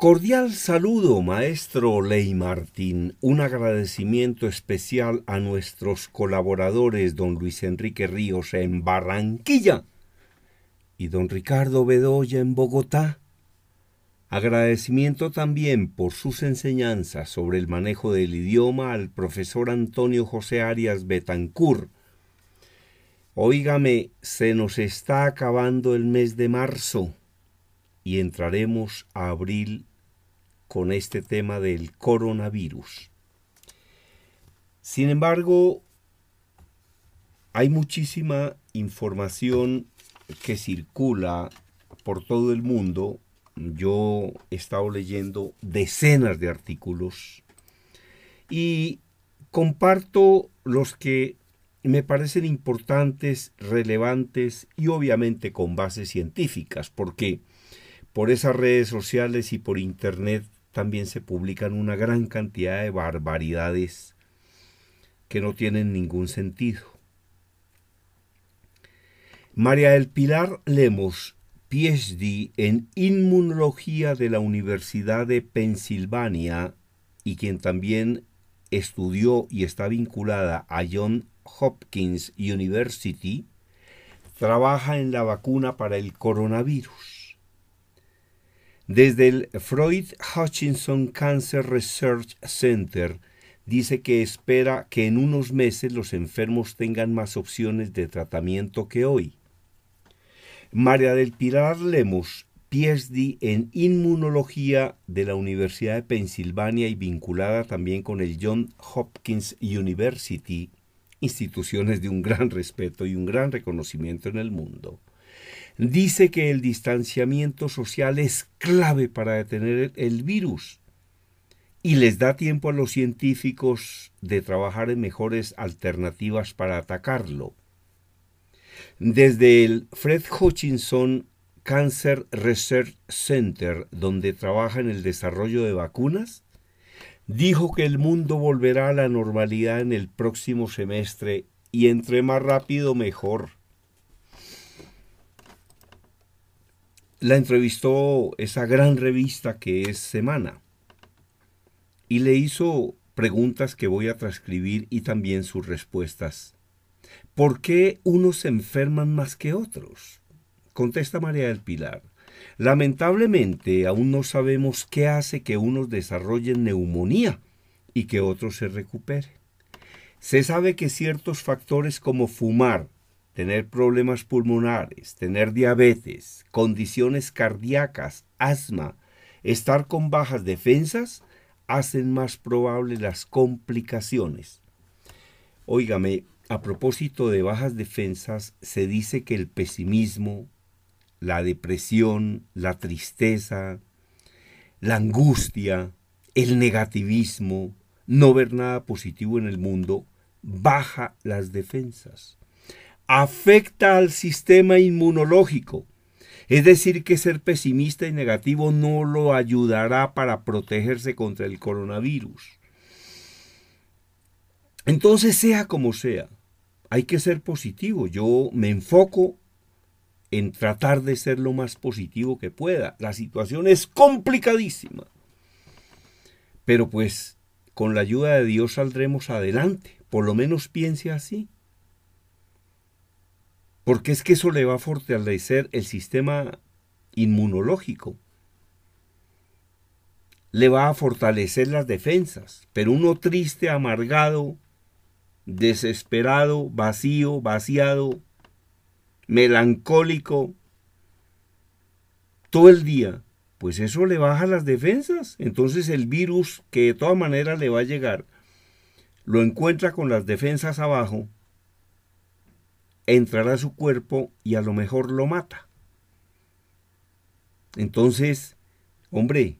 Cordial saludo, maestro Ley Martín. Un agradecimiento especial a nuestros colaboradores, don Luis Enrique Ríos en Barranquilla y don Ricardo Bedoya en Bogotá. Agradecimiento también por sus enseñanzas sobre el manejo del idioma al profesor Antonio José Arias Betancur. Óigame, se nos está acabando el mes de marzo y entraremos a abril con este tema del coronavirus. Sin embargo, hay muchísima información que circula por todo el mundo. Yo he estado leyendo decenas de artículos y comparto los que me parecen importantes, relevantes y obviamente con bases científicas, porque por esas redes sociales y por internet también se publican una gran cantidad de barbaridades que no tienen ningún sentido. María del Pilar Lemos, PhD en inmunología de la Universidad de Pensilvania y quien también estudió y está vinculada a John Hopkins University, trabaja en la vacuna para el coronavirus. Desde el Freud Hutchinson Cancer Research Center dice que espera que en unos meses los enfermos tengan más opciones de tratamiento que hoy. María del Pilar Lemos, PhD en inmunología de la Universidad de Pensilvania y vinculada también con el John Hopkins University, instituciones de un gran respeto y un gran reconocimiento en el mundo dice que el distanciamiento social es clave para detener el virus y les da tiempo a los científicos de trabajar en mejores alternativas para atacarlo. Desde el Fred Hutchinson Cancer Research Center, donde trabaja en el desarrollo de vacunas, dijo que el mundo volverá a la normalidad en el próximo semestre y entre más rápido mejor. la entrevistó esa gran revista que es Semana y le hizo preguntas que voy a transcribir y también sus respuestas. ¿Por qué unos se enferman más que otros? Contesta María del Pilar. Lamentablemente aún no sabemos qué hace que unos desarrollen neumonía y que otros se recupere. Se sabe que ciertos factores como fumar, tener problemas pulmonares, tener diabetes, condiciones cardíacas, asma, estar con bajas defensas, hacen más probables las complicaciones. Óigame, a propósito de bajas defensas, se dice que el pesimismo, la depresión, la tristeza, la angustia, el negativismo, no ver nada positivo en el mundo, baja las defensas afecta al sistema inmunológico. Es decir, que ser pesimista y negativo no lo ayudará para protegerse contra el coronavirus. Entonces, sea como sea, hay que ser positivo. Yo me enfoco en tratar de ser lo más positivo que pueda. La situación es complicadísima. Pero pues con la ayuda de Dios saldremos adelante. Por lo menos piense así porque es que eso le va a fortalecer el sistema inmunológico, le va a fortalecer las defensas, pero uno triste, amargado, desesperado, vacío, vaciado, melancólico, todo el día, pues eso le baja las defensas. Entonces el virus, que de todas maneras le va a llegar, lo encuentra con las defensas abajo entrará a su cuerpo y a lo mejor lo mata. Entonces, hombre,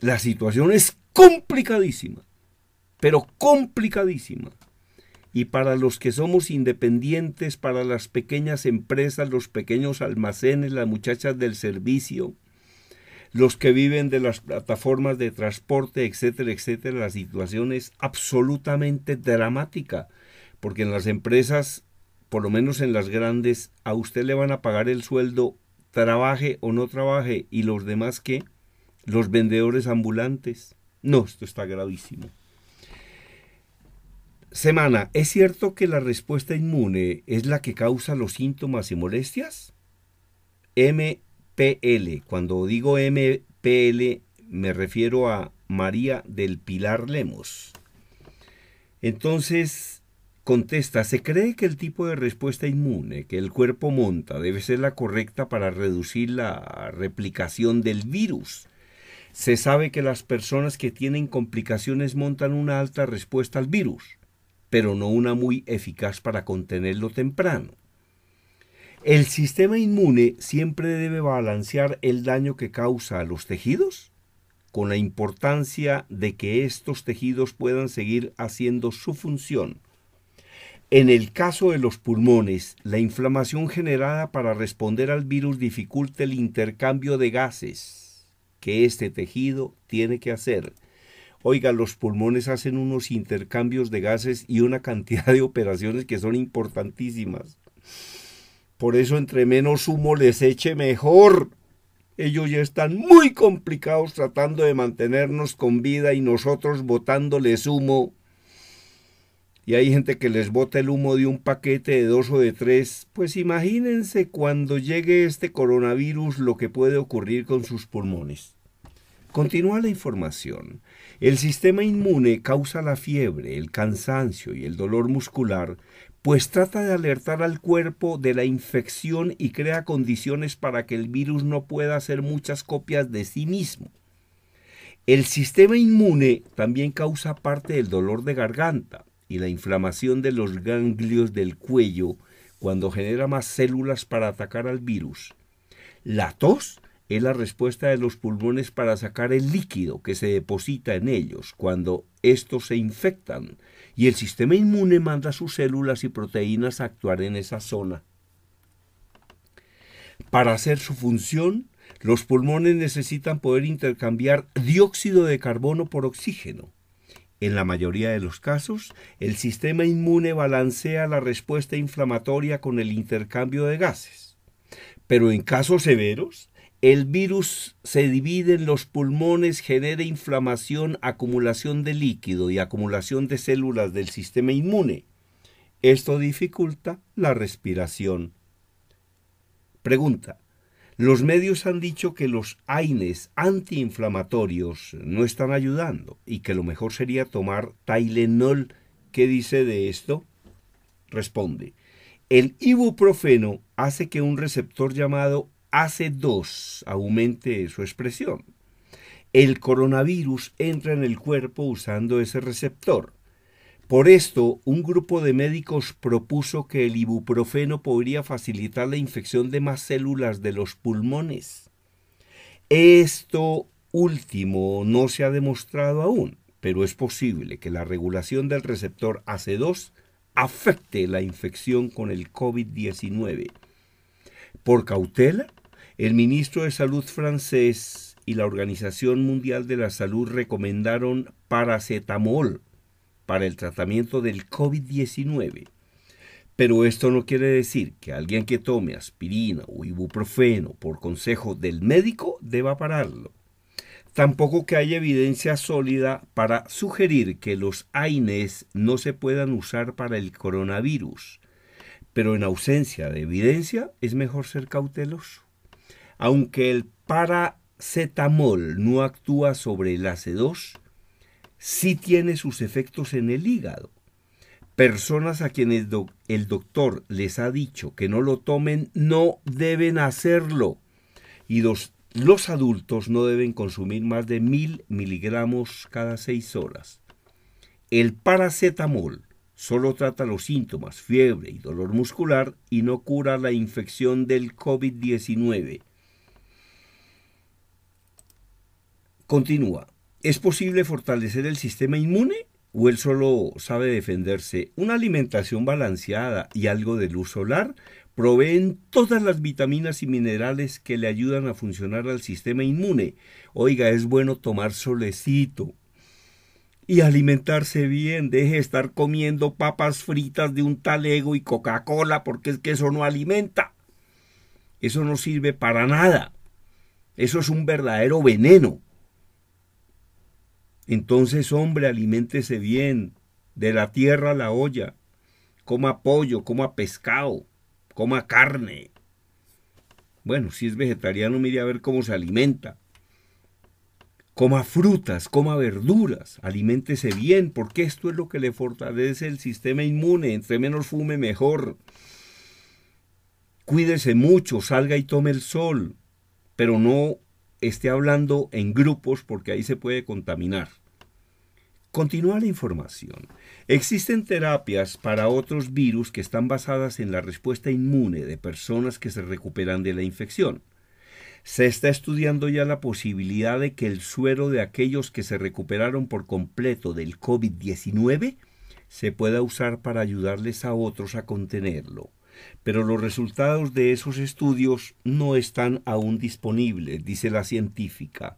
la situación es complicadísima, pero complicadísima. Y para los que somos independientes, para las pequeñas empresas, los pequeños almacenes, las muchachas del servicio, los que viven de las plataformas de transporte, etcétera, etcétera, la situación es absolutamente dramática. Porque en las empresas, por lo menos en las grandes, a usted le van a pagar el sueldo, trabaje o no trabaje, y los demás qué? Los vendedores ambulantes. No, esto está gravísimo. Semana, ¿es cierto que la respuesta inmune es la que causa los síntomas y molestias? MPL, cuando digo MPL me refiero a María del Pilar Lemos. Entonces, Contesta, se cree que el tipo de respuesta inmune que el cuerpo monta debe ser la correcta para reducir la replicación del virus. Se sabe que las personas que tienen complicaciones montan una alta respuesta al virus, pero no una muy eficaz para contenerlo temprano. ¿El sistema inmune siempre debe balancear el daño que causa a los tejidos? con la importancia de que estos tejidos puedan seguir haciendo su función en el caso de los pulmones, la inflamación generada para responder al virus dificulta el intercambio de gases que este tejido tiene que hacer. Oiga, los pulmones hacen unos intercambios de gases y una cantidad de operaciones que son importantísimas. Por eso entre menos humo les eche mejor. Ellos ya están muy complicados tratando de mantenernos con vida y nosotros botándoles humo y hay gente que les bota el humo de un paquete de dos o de tres, pues imagínense cuando llegue este coronavirus lo que puede ocurrir con sus pulmones. Continúa la información. El sistema inmune causa la fiebre, el cansancio y el dolor muscular, pues trata de alertar al cuerpo de la infección y crea condiciones para que el virus no pueda hacer muchas copias de sí mismo. El sistema inmune también causa parte del dolor de garganta, y la inflamación de los ganglios del cuello cuando genera más células para atacar al virus. La tos es la respuesta de los pulmones para sacar el líquido que se deposita en ellos cuando estos se infectan y el sistema inmune manda sus células y proteínas a actuar en esa zona. Para hacer su función, los pulmones necesitan poder intercambiar dióxido de carbono por oxígeno. En la mayoría de los casos, el sistema inmune balancea la respuesta inflamatoria con el intercambio de gases. Pero en casos severos, el virus se divide en los pulmones, genera inflamación, acumulación de líquido y acumulación de células del sistema inmune. Esto dificulta la respiración. Pregunta. Los medios han dicho que los AINES antiinflamatorios no están ayudando y que lo mejor sería tomar Tylenol. ¿Qué dice de esto? Responde. El ibuprofeno hace que un receptor llamado AC2 aumente su expresión. El coronavirus entra en el cuerpo usando ese receptor. Por esto, un grupo de médicos propuso que el ibuprofeno podría facilitar la infección de más células de los pulmones. Esto último no se ha demostrado aún, pero es posible que la regulación del receptor AC2 afecte la infección con el COVID-19. Por cautela, el ministro de Salud francés y la Organización Mundial de la Salud recomendaron paracetamol para el tratamiento del COVID-19. Pero esto no quiere decir que alguien que tome aspirina o ibuprofeno por consejo del médico deba pararlo. Tampoco que haya evidencia sólida para sugerir que los AINES no se puedan usar para el coronavirus. Pero en ausencia de evidencia es mejor ser cauteloso. Aunque el paracetamol no actúa sobre el AC2, sí tiene sus efectos en el hígado. Personas a quienes el doctor les ha dicho que no lo tomen no deben hacerlo. Y los, adultos no deben consumir más de mil miligramos cada seis horas. El paracetamol solo trata los síntomas, fiebre y dolor muscular y no cura la infección del COVID-19. Continúa. ¿Es posible fortalecer el sistema inmune o él solo sabe defenderse? Una alimentación balanceada y algo de luz solar proveen todas las vitaminas y minerales que le ayudan a funcionar al sistema inmune. Oiga, es bueno tomar solecito, y alimentarse bien. Deje de estar comiendo papas fritas de un talego y Coca-Cola porque es que eso no alimenta. Eso no sirve para nada. Eso es un verdadero veneno. Entonces, hombre, aliméntese bien, de la tierra a la olla, coma pollo, coma pescado, coma carne. Bueno, si es vegetariano, mire a ver cómo se alimenta. Coma frutas, coma verduras, aliméntese bien, porque esto es lo que le fortalece el sistema inmune. Entre menos fume, mejor. Cuídese mucho, salga y tome el sol, pero no esté hablando en grupos porque ahí se puede contaminar. Continúa la información. Existen terapias para otros virus que están basadas en la respuesta inmune de personas que se recuperan de la infección. Se está estudiando ya la posibilidad de que el suero de aquellos que se recuperaron por completo del COVID-19 se pueda usar para ayudarles a otros a contenerlo pero los resultados de esos estudios no están aún disponibles, dice la científica.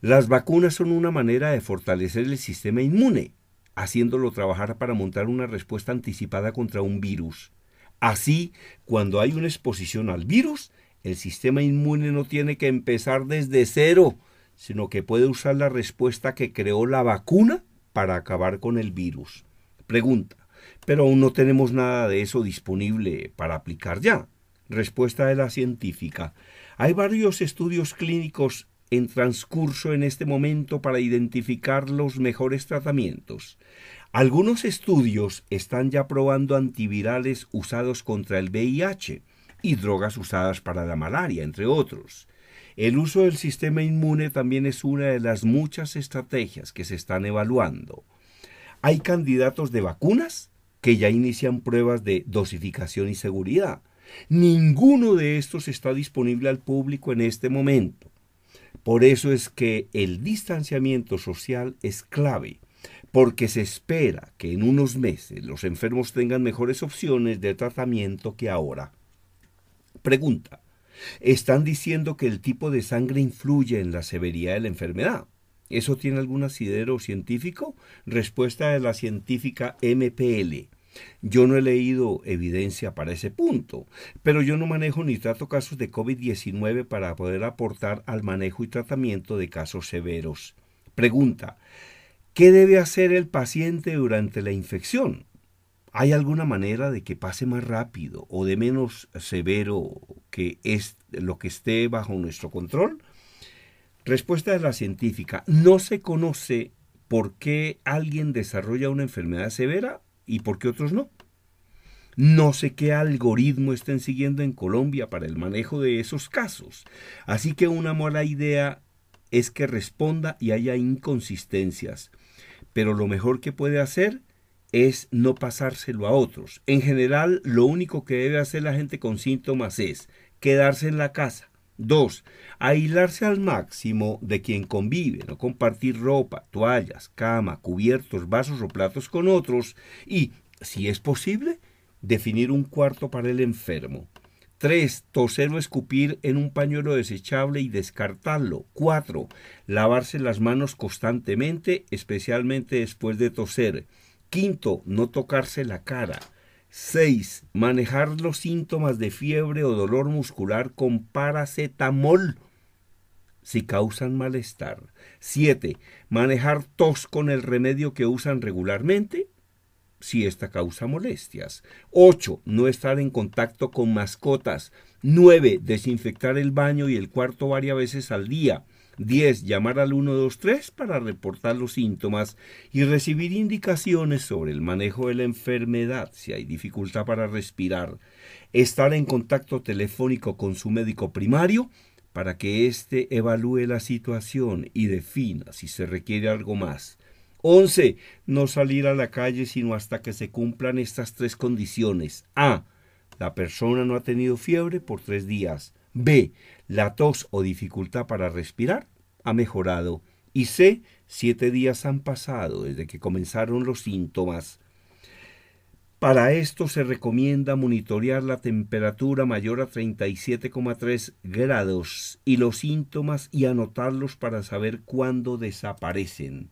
Las vacunas son una manera de fortalecer el sistema inmune, haciéndolo trabajar para montar una respuesta anticipada contra un virus. Así, cuando hay una exposición al virus, el sistema inmune no tiene que empezar desde cero, sino que puede usar la respuesta que creó la vacuna para acabar con el virus. Pregunta, pero aún no tenemos nada de eso disponible para aplicar ya. Respuesta de la científica. Hay varios estudios clínicos en transcurso en este momento para identificar los mejores tratamientos. Algunos estudios están ya probando antivirales usados contra el VIH y drogas usadas para la malaria, entre otros. El uso del sistema inmune también es una de las muchas estrategias que se están evaluando. ¿Hay candidatos de vacunas? que ya inician pruebas de dosificación y seguridad. Ninguno de estos está disponible al público en este momento. Por eso es que el distanciamiento social es clave, porque se espera que en unos meses los enfermos tengan mejores opciones de tratamiento que ahora. Pregunta. Están diciendo que el tipo de sangre influye en la severidad de la enfermedad. ¿Eso tiene algún asidero científico? Respuesta de la científica MPL. Yo no he leído evidencia para ese punto, pero yo no manejo ni trato casos de COVID-19 para poder aportar al manejo y tratamiento de casos severos. Pregunta, ¿qué debe hacer el paciente durante la infección? ¿Hay alguna manera de que pase más rápido o de menos severo que es lo que esté bajo nuestro control? Respuesta de la científica, no se conoce por qué alguien desarrolla una enfermedad severa y por qué otros no. No sé qué algoritmo estén siguiendo en Colombia para el manejo de esos casos. Así que una mala idea es que responda y haya inconsistencias. Pero lo mejor que puede hacer es no pasárselo a otros. En general, lo único que debe hacer la gente con síntomas es quedarse en la casa, 2. Aislarse al máximo de quien convive, no compartir ropa, toallas, cama, cubiertos, vasos o platos con otros y, si es posible, definir un cuarto para el enfermo. 3. Toser o escupir en un pañuelo desechable y descartarlo. 4. Lavarse las manos constantemente, especialmente después de toser. 5. no tocarse la cara. 6. Manejar los síntomas de fiebre o dolor muscular con paracetamol si causan malestar. 7. Manejar tos con el remedio que usan regularmente si esta causa molestias. 8. No estar en contacto con mascotas. 9. Desinfectar el baño y el cuarto varias veces al día. 10. Llamar al 123 para reportar los síntomas y recibir indicaciones sobre el manejo de la enfermedad, si hay dificultad para respirar. Estar en contacto telefónico con su médico primario para que éste evalúe la situación y defina si se requiere algo más. 11. No salir a la calle sino hasta que se cumplan estas tres condiciones. A. La persona no ha tenido fiebre por tres días. B. La tos o dificultad para respirar ha mejorado. Y C, siete días han pasado desde que comenzaron los síntomas. Para esto se recomienda monitorear la temperatura mayor a 37,3 grados y los síntomas y anotarlos para saber cuándo desaparecen.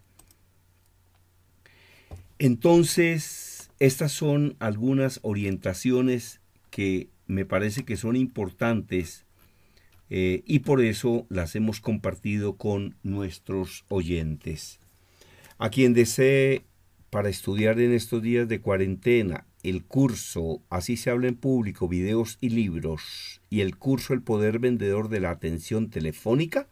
Entonces, estas son algunas orientaciones que me parece que son importantes eh, y por eso las hemos compartido con nuestros oyentes. A quien desee para estudiar en estos días de cuarentena el curso Así se habla en público, videos y libros y el curso El poder vendedor de la atención telefónica,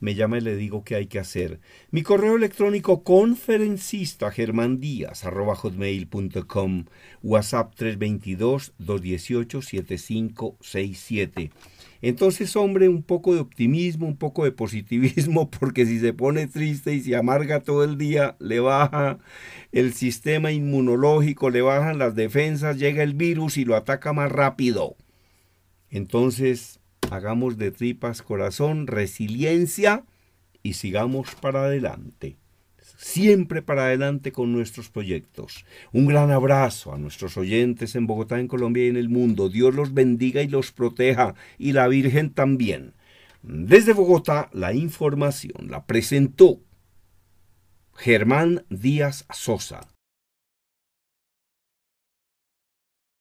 me llama y le digo qué hay que hacer. Mi correo electrónico conferencista germandias.com, WhatsApp 322 218 7567. Entonces, hombre, un poco de optimismo, un poco de positivismo, porque si se pone triste y se amarga todo el día, le baja el sistema inmunológico, le bajan las defensas, llega el virus y lo ataca más rápido. Entonces, hagamos de tripas corazón, resiliencia y sigamos para adelante siempre para adelante con nuestros proyectos. Un gran abrazo a nuestros oyentes en Bogotá, en Colombia y en el mundo. Dios los bendiga y los proteja, y la Virgen también. Desde Bogotá, la información la presentó Germán Díaz Sosa